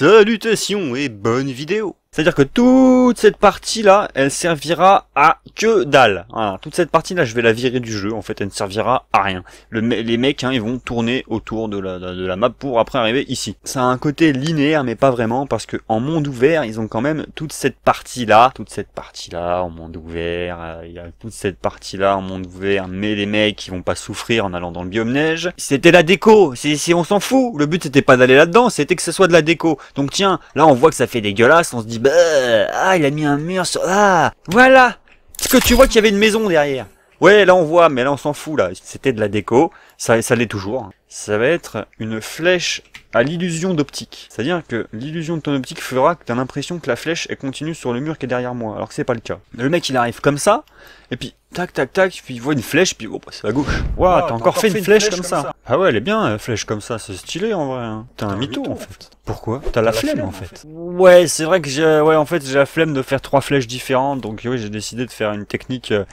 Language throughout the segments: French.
Salutations et bonne vidéo c'est-à-dire que toute cette partie-là, elle servira à que dalle. Voilà. Toute cette partie-là, je vais la virer du jeu. En fait, elle ne servira à rien. Le, les mecs, hein, ils vont tourner autour de la, de la map pour après arriver ici. Ça a un côté linéaire, mais pas vraiment, parce que en monde ouvert, ils ont quand même toute cette partie-là, toute cette partie-là en monde ouvert. Euh, il y a toute cette partie-là en monde ouvert, mais les mecs, ils vont pas souffrir en allant dans le biome neige. C'était la déco. Si on s'en fout. Le but, c'était pas d'aller là-dedans, c'était que ce soit de la déco. Donc tiens, là, on voit que ça fait dégueulasse. On se dit, bah, ah, il a mis un mur sur... Ah Voilà Parce que tu vois qu'il y avait une maison derrière. Ouais, là on voit, mais là on s'en fout, là. C'était de la déco, ça, ça l'est toujours. Ça va être une flèche à l'illusion d'optique. C'est-à-dire que l'illusion de ton optique fera que t'as l'impression que la flèche est continue sur le mur qui est derrière moi, alors que c'est pas le cas. Le mec il arrive comme ça, et puis tac tac tac, puis il voit une flèche, puis oh, c'est à gauche. Waouh, wow, ah, t'as encore, fait, une flèche, comme, ça. Ah ouais, elle est bien, euh, flèche comme ça, c'est stylé en vrai. Hein. T'es un, mytho, en fait. Pourquoi T'as la, flemme, en, fait. Ouais, c'est vrai que j'ai, ouais, en fait, j'ai la flemme de faire trois flèches différentes, donc oui, j'ai décidé de faire une technique. Euh,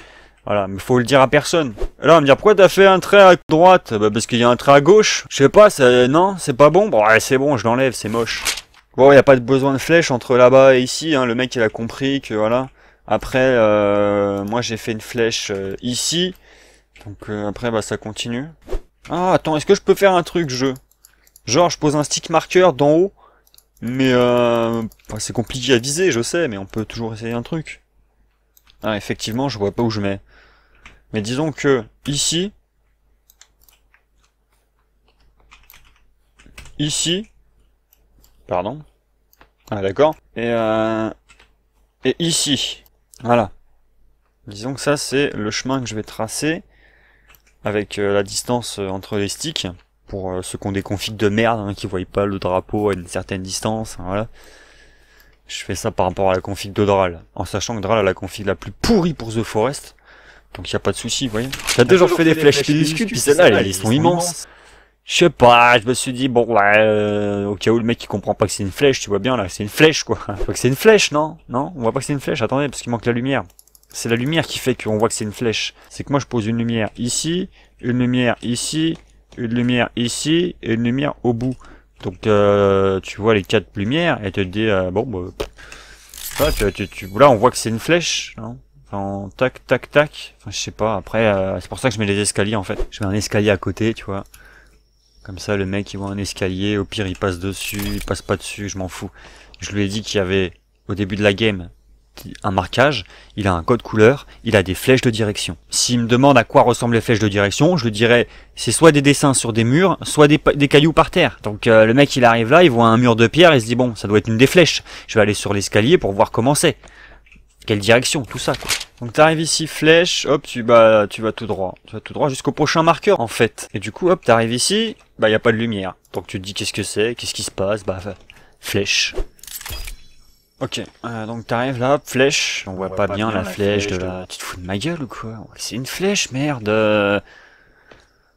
voilà, mais faut le dire à personne. Alors, là, on me dire, pourquoi t'as fait un trait à droite Bah parce qu'il y a un trait à gauche. Je sais pas, c'est... non, c'est pas bon. Bon, ouais, c'est bon, je l'enlève, c'est moche. Bon, il a pas de besoin de flèche entre là-bas et ici. Hein. Le mec, il a compris que, voilà. Après, euh, moi, j'ai fait une flèche euh, ici. Donc euh, après, bah ça continue. Ah, attends, est-ce que je peux faire un truc, jeu Genre, je pose un stick marqueur d'en haut. Mais euh, c'est compliqué à viser, je sais, mais on peut toujours essayer un truc. Ah, effectivement, je vois pas où je mets. Mais disons que ici, ici, pardon, ah d'accord, euh, et, ici, voilà. Disons que ça c'est le chemin que je vais tracer avec euh, la distance euh, entre les sticks pour ceux qui ont des configs de merde qui hein, qui voient pas le drapeau à une certaine distance, hein, voilà. Je fais ça par rapport à la config de Dral, en sachant que Dral a la config la plus pourrie pour The Forest. Donc il a pas de souci, vous voyez. T'as toujours fait des flèches minuscules, puis celle-là, elles sont immenses. Je sais pas, je me suis dit, bon, ouais, euh, au cas où le mec il comprend pas que c'est une flèche, tu vois bien là, c'est une flèche quoi. On que c'est une flèche, non Non On voit pas que c'est une flèche, attendez, parce qu'il manque la lumière. C'est la lumière qui fait qu'on voit que c'est une flèche. C'est que moi je pose une lumière ici, une lumière ici, une lumière ici, et une lumière au bout. Donc euh, tu vois les quatre lumières, et te dis, euh, bon, bah, tu, tu, là on voit que c'est une flèche, non en tac, tac, tac. Enfin, je sais pas. Après, euh, c'est pour ça que je mets les escaliers, en fait. Je mets un escalier à côté, tu vois. Comme ça, le mec, il voit un escalier. Au pire, il passe dessus, il passe pas dessus, je m'en fous. Je lui ai dit qu'il y avait, au début de la game, un marquage, il a un code couleur, il a des flèches de direction. S'il me demande à quoi ressemblent les flèches de direction, je lui dirais, c'est soit des dessins sur des murs, soit des, cailloux par terre. Donc euh, le mec, il arrive là, il voit un mur de pierre, il se dit, bon, ça doit être une des flèches. Je vais aller sur l'escalier pour voir comment c'est quelle direction, tout ça quoi. Donc t'arrives ici, flèche, hop, tu, bah, tu vas tout droit. Tu vas tout droit jusqu'au prochain marqueur en fait. Et du coup, hop, t'arrives ici, bah y a pas de lumière. Donc tu te dis qu'est-ce que c'est, qu'est-ce qui se passe, bah flèche. Ok, euh, donc t'arrives là, flèche, on voit, pas, bien, la, flèche, de, Tu te fous de ma gueule ou quoi C'est une flèche, merde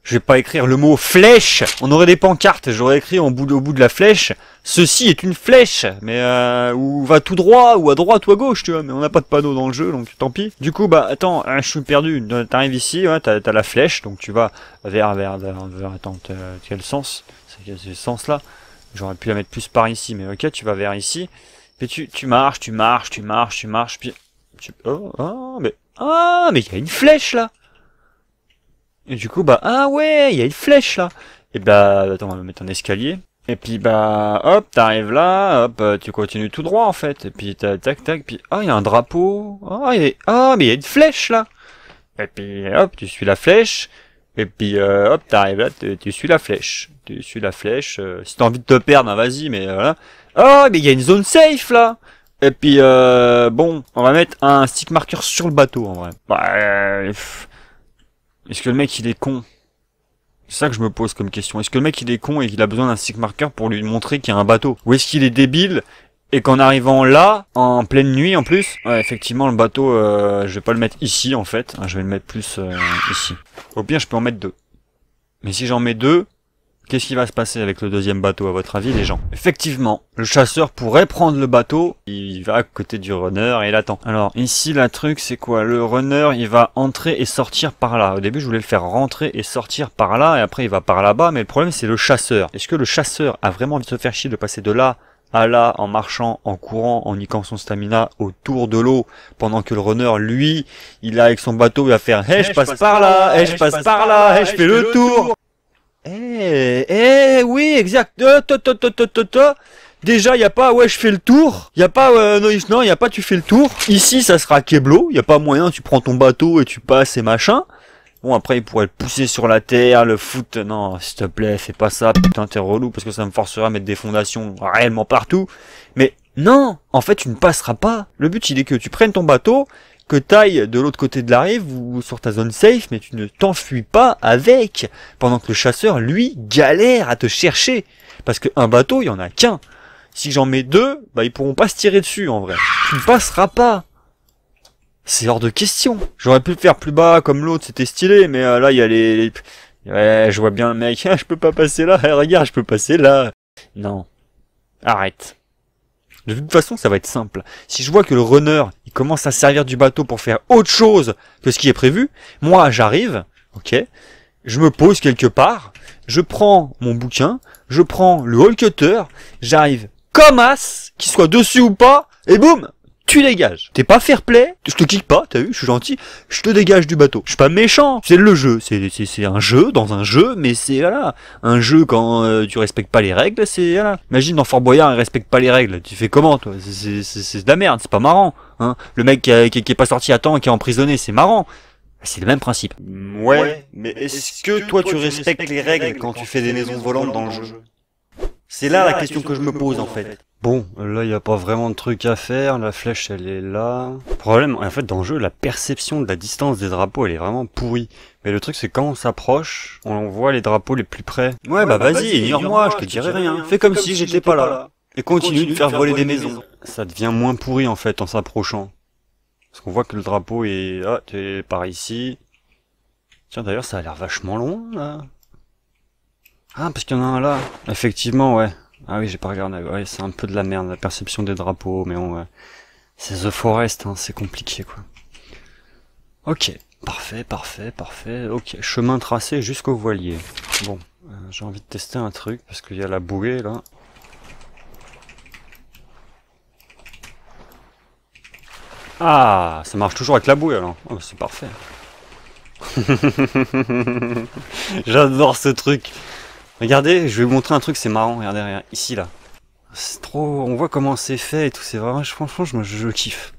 je vais pas écrire le mot flèche. On aurait des pancartes. J'aurais écrit bout au bout de la flèche. Ceci est une flèche. Mais euh, ou va tout droit, ou à droite, ou à gauche, tu vois. Mais on n'a pas de panneau dans le jeu, donc tant pis. Du coup, bah attends, hein, je suis perdu. T'arrives ici, ouais, t'as as la flèche, donc tu vas vers, vers, vers, vers attends, quel sens C'est quel sens là J'aurais pu la mettre plus par ici, mais ok, tu vas vers ici. Puis tu, tu marches, tu marches, tu marches, tu marches, puis... Tu, oh, ah, mais... Ah, mais il y a une flèche là et du coup, bah, ah ouais, il y a une flèche là. Et bah, attends, on va mettre un escalier. Et puis bah, hop, t'arrives là, hop, euh, tu continues tout droit en fait. Et puis tac, tac, puis ah, il y a un drapeau. Ah, oh, mais il y a une flèche là. Et puis hop, tu suis la flèche. Et puis euh, hop, t'arrives là, tu, suis la flèche. Tu suis la flèche. Euh, si t'as envie de te perdre, bah, vas-y, mais voilà. Oh, mais il y a une zone safe là. Et puis bon, on va mettre un stick marqueur sur le bateau en vrai. Bah, est-ce que le mec il est con C'est ça que je me pose comme question. Est-ce que le mec il est con et qu'il a besoin d'un stick marker pour lui montrer qu'il y a un bateau Ou est-ce qu'il est débile et qu'en arrivant là, en pleine nuit en plus, ouais, effectivement le bateau, euh, je vais pas le mettre ici en fait, je vais le mettre plus euh, ici. Au pire je peux en mettre deux. Mais si j'en mets deux, Qu'est-ce qui va se passer avec le deuxième bateau, à votre avis, les gens Effectivement, le chasseur pourrait prendre le bateau, il va à côté du runner et il attend. Alors, ici, la truc, c'est quoi Le runner, il va entrer et sortir par là. Au début, je voulais le faire rentrer et sortir par là, et après, il va par là-bas, mais le problème, c'est le chasseur. Est-ce que le chasseur a vraiment envie de se faire chier de passer de là à là en marchant, en courant, en niquant son stamina autour de l'eau, pendant que le runner, lui, il a avec son bateau, il va faire hey, je, passe, par là, Hé, je passe, par là, hé je fais le tour. Eh, eh, oui, exact. Euh, Déjà, il n'y a pas, ouais, je fais le tour. Il a pas, euh, non, il n'y a pas, tu fais le tour. Ici, ça sera Keblo. Il n'y a pas moyen, tu prends ton bateau et tu passes et machin. Bon, après, il pourrait le pousser sur la terre, le foot. Non, s'il te plaît, fais pas ça. Putain, t'es relou parce que ça me forcera à mettre des fondations réellement partout. Mais non, en fait, tu ne passeras pas. Le but, il est que tu prennes ton bateau taille de l'autre côté de la rive ou sur ta zone safe, mais tu ne t'enfuis pas avec, pendant que le chasseur, lui, galère à te chercher. Parce que un bateau, il y en a qu'un. Si j'en mets deux, bah ils pourront pas se tirer dessus en vrai. Tu ne passeras pas. C'est hors de question. J'aurais pu le faire plus bas comme l'autre, c'était stylé, mais euh, là il y a les, je vois bien le mec, je peux pas passer là, regarde, je peux passer là. Non. Arrête. De toute façon, ça va être simple. Si je vois que le runner, commence à servir du bateau pour faire autre chose que ce qui est prévu. Moi, j'arrive, ok, je me pose quelque part, je prends mon bouquin, je prends le hall cutter, j'arrive comme as, qu'il soit dessus ou pas, et boum tu dégages. T'es pas fair play, je te kick pas, t'as vu, je suis gentil, je te dégage du bateau. Je suis pas méchant, c'est le jeu, c'est un jeu dans un jeu, mais c'est voilà, un jeu quand euh, tu respectes pas les règles, c'est voilà. Imagine dans Fort Boyard, il respecte pas les règles, tu fais comment toi C'est de la merde, c'est pas marrant. Hein. Le mec qui, qui est pas sorti à temps et qui est emprisonné, c'est marrant. C'est le même principe. Ouais, mais est-ce que toi tu respectes les règles quand tu fais des maisons volantes dans le jeu c'est là la question que je me pose en fait. Bon, là il n'y a pas vraiment de truc à faire, la flèche elle est là. Problème, en fait dans le jeu, la perception de la distance des drapeaux elle est vraiment pourrie. Mais le truc c'est quand on s'approche, on voit les drapeaux les plus près. Ouais, bah, bah, vas-y, ignore-moi, je te dirai rien. Fais comme, si, j'étais pas là. Et continue, de faire, voler des maisons. Ça devient moins pourri en fait en s'approchant. Parce qu'on voit que le drapeau est... Ah, t'es par ici. Tiens d'ailleurs ça a l'air vachement long là. Ah, parce qu'il y en a un là. Effectivement, ouais. Ah oui, j'ai pas regardé. Ouais, c'est un peu de la merde, la perception des drapeaux, mais on... C'est The Forest, hein, c'est compliqué, quoi. Ok, parfait, parfait, parfait. Ok, chemin tracé jusqu'au voilier. Bon, euh, j'ai envie de tester un truc, parce qu'il y a la bouée, là. Ah, ça marche toujours avec la bouée, alors. Oh, c'est parfait. J'adore ce truc. Regardez, je vais vous montrer un truc, c'est marrant, regardez, regardez ici là. C'est trop, on voit comment c'est fait et tout, c'est vraiment, franchement, je, je, kiffe.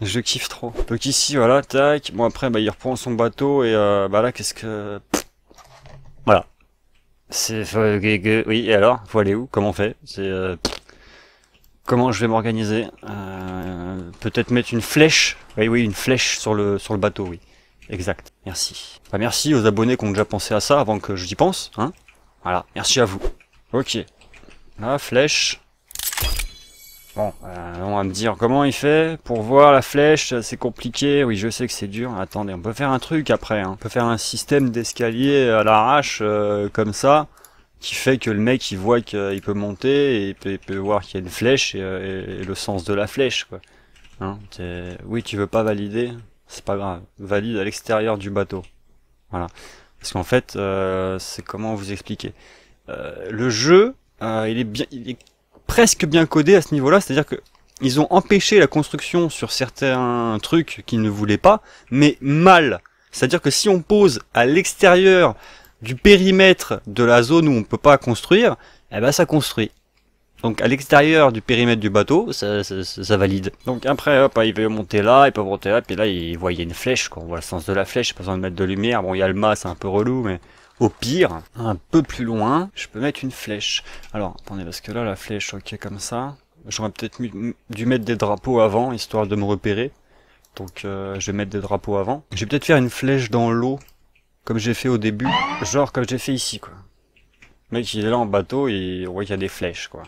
Je kiffe trop. Donc ici, voilà, tac, bon après, bah, il reprend son bateau et euh, bah là, qu'est-ce que... Voilà. C'est... Euh, oui, et alors Faut aller où Comment on fait C'est... Euh, comment je vais m'organiser euh, Peut-être mettre une flèche Oui, oui, une flèche sur le, sur le bateau, oui. Exact. Merci. Bah merci aux abonnés qui ont déjà pensé à ça avant que j'y pense, hein voilà, merci à vous. Ok. La flèche. Bon, euh, on va me dire comment il fait pour voir la flèche, c'est compliqué, oui je sais que c'est dur, attendez, on peut faire un truc après, hein. on peut faire un système d'escalier à l'arrache euh, comme ça, qui fait que le mec il voit qu'il peut monter, et il peut, voir qu'il y a une flèche et, euh, le sens de la flèche hein, oui tu veux pas valider, c'est pas grave, valide à l'extérieur du bateau. Voilà. Parce qu'en fait, euh, c'est comment vous expliquer. Euh, le jeu, euh, il, est bien, il est presque bien codé à ce niveau-là, c'est-à-dire que ils ont empêché la construction sur certains trucs qu'ils ne voulaient pas, mais mal. C'est-à-dire que si on pose à l'extérieur du périmètre de la zone où on ne peut pas construire, eh ben ça construit. Donc à l'extérieur du périmètre du bateau, ça, valide. Donc après, hop, il peut monter là, il peut monter là, puis là, il voyait une flèche, quoi. On voit le sens de la flèche, pas besoin de mettre de lumière. Bon, il y a le mât, c'est un peu relou, mais au pire, un peu plus loin, je peux mettre une flèche. Alors, attendez, parce que là, la flèche, ok, comme ça. J'aurais peut-être dû mettre des drapeaux avant, histoire de me repérer. Donc euh, je vais mettre des drapeaux avant. Je vais peut-être faire une flèche dans l'eau, comme j'ai fait au début. Genre comme j'ai fait ici, quoi. Le mec, il est là en bateau, et on voit qu'il y a des flèches, quoi.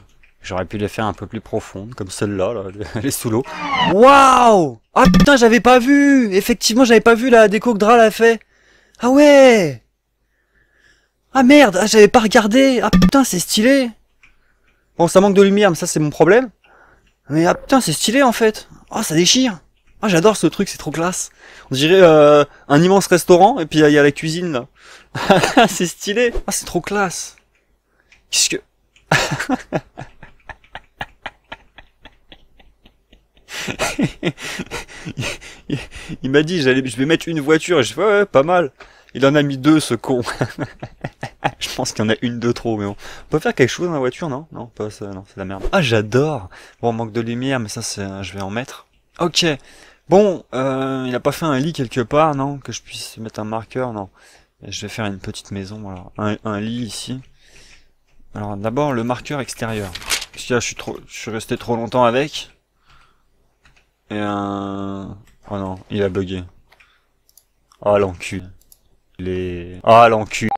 J'aurais pu les faire un peu plus profondes, comme celle-là, là, les sous l'eau. Waouh Ah putain, j'avais pas vu Effectivement, j'avais pas vu la déco que Dral a fait. Ah ouais Ah merde Ah j'avais pas regardé Ah putain, c'est stylé Bon, ça manque de lumière, mais ça c'est mon problème. Mais ah putain, c'est stylé en fait Ah, oh, ça déchire Ah, j'adore ce truc, c'est trop classe On dirait euh, un immense restaurant, et puis il y, y a la cuisine, là. c'est stylé Ah, c'est trop classe Qu'est-ce que... il, m'a dit, je vais mettre une voiture. Et je fais, ouais, pas mal. Il en a mis deux, ce con. je pense qu'il y en a une de trop, mais bon. On peut faire quelque chose dans la voiture, non Non, pas ça, non, c'est la merde. Ah, j'adore Bon, manque de lumière, mais ça, c'est, je vais en mettre. Ok. Bon, euh, il n'a pas fait un lit quelque part, non Que je puisse mettre un marqueur, non. Je vais faire une petite maison, Un, lit ici. Alors, d'abord, le marqueur extérieur. Parce là, je suis, trop, je suis resté trop longtemps avec et un... Oh non, il a bugué. Ah oh, Il est... Ah l'encul.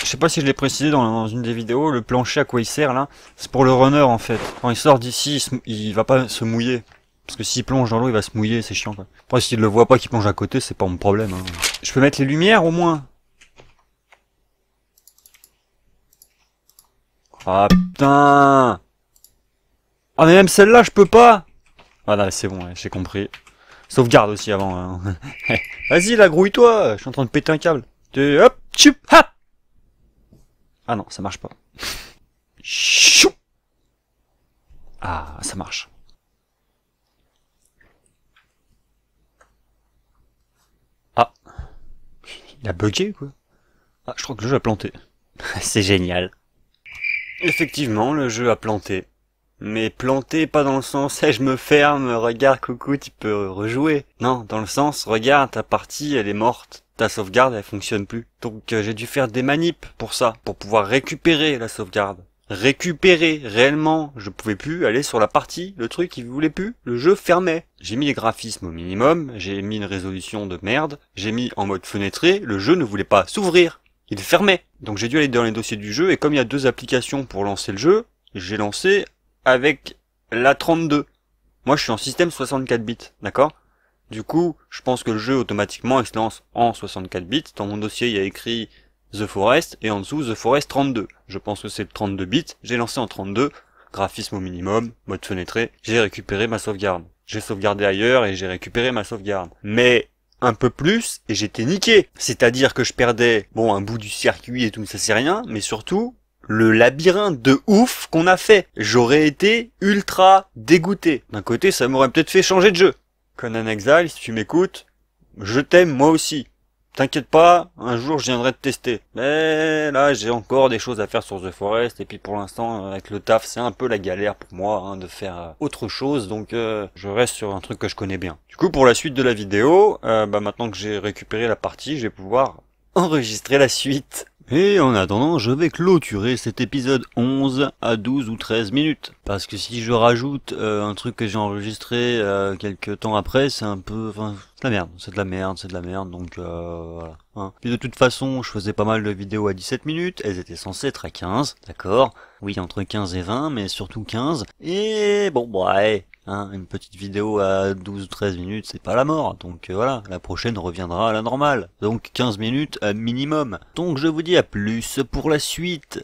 Je sais pas si je l'ai précisé dans, une des vidéos, le plancher à quoi il sert là, c'est pour le runner en fait. Quand il sort d'ici, il, va pas se mouiller. Parce que s'il plonge dans l'eau, il va se mouiller, c'est chiant quoi. Après, s'il le voit pas qu'il plonge à côté, c'est pas mon problème. Hein. Je peux mettre les lumières au moins Ah putain Ah mais même celle-là, je peux pas voilà, c'est bon, j'ai compris. Sauvegarde aussi avant. Hein. Vas-y, la grouille-toi Je suis en train de péter un câble. De... Hop Ah non, ça marche pas. Chou Ah, ça marche. Ah. Il a bugué, quoi Ah, je crois que le jeu a planté. C'est génial. Effectivement, le jeu a planté. Mais planté, pas dans le sens, hey, je me ferme, regarde, coucou, tu peux rejouer. Non, dans le sens, regarde, ta partie, elle est morte. Ta sauvegarde, elle fonctionne plus. Donc euh, j'ai dû faire des manips pour ça, pour pouvoir récupérer la sauvegarde. Récupérer, réellement, je pouvais plus aller sur la partie, le truc il voulait plus, le jeu fermait. J'ai mis les graphismes au minimum, j'ai mis une résolution de merde, j'ai mis en mode fenêtré, le jeu ne voulait pas s'ouvrir, il fermait. Donc j'ai dû aller dans les dossiers du jeu, et comme il y a deux applications pour lancer le jeu, j'ai lancé avec la 32. Moi, je suis en système 64 bits, d'accord Du coup, je pense que le jeu automatiquement se lance en 64 bits. Dans mon dossier, il y a écrit The Forest et en dessous The Forest 32. Je pense que c'est le 32 bits. J'ai lancé en 32, graphisme au minimum, mode fenêtré. J'ai récupéré ma sauvegarde. J'ai sauvegardé ailleurs et j'ai récupéré ma sauvegarde. Mais un peu plus et j'étais niqué. C'est-à-dire que je perdais, bon, un bout du circuit et tout, ça c'est rien, mais surtout, le labyrinthe de ouf qu'on a fait. J'aurais été ultra dégoûté. D'un côté, ça m'aurait peut-être fait changer de jeu. Conan Exile, si tu m'écoutes, je t'aime moi aussi. T'inquiète pas, un jour je viendrai te tester. Mais là, j'ai encore des choses à faire sur The Forest, et puis pour l'instant, euh, avec le taf, c'est un peu la galère pour moi hein, de faire euh, autre chose, donc euh, je reste sur un truc que je connais bien. Du coup, pour la suite de la vidéo, bah, maintenant que j'ai récupéré la partie, je vais pouvoir enregistrer la suite. Et en attendant, je vais clôturer cet épisode 11 à 12 ou 13 minutes. Parce que si je rajoute euh, un truc que j'ai enregistré euh, quelques temps après, c'est un peu... Enfin, c'est de la merde, c'est de la merde, c'est de la merde, donc euh, voilà. Hein. Puis de toute façon, je faisais pas mal de vidéos à 17 minutes, elles étaient censées être à 15, d'accord Oui, entre 15 et 20, mais surtout 15. Et bon, bah, ouais, Hein, une petite vidéo à 12 ou 13 minutes, c'est pas la mort. Donc euh, voilà, la prochaine reviendra à la normale. Donc 15 minutes euh, minimum. Donc je vous dis à plus pour la suite.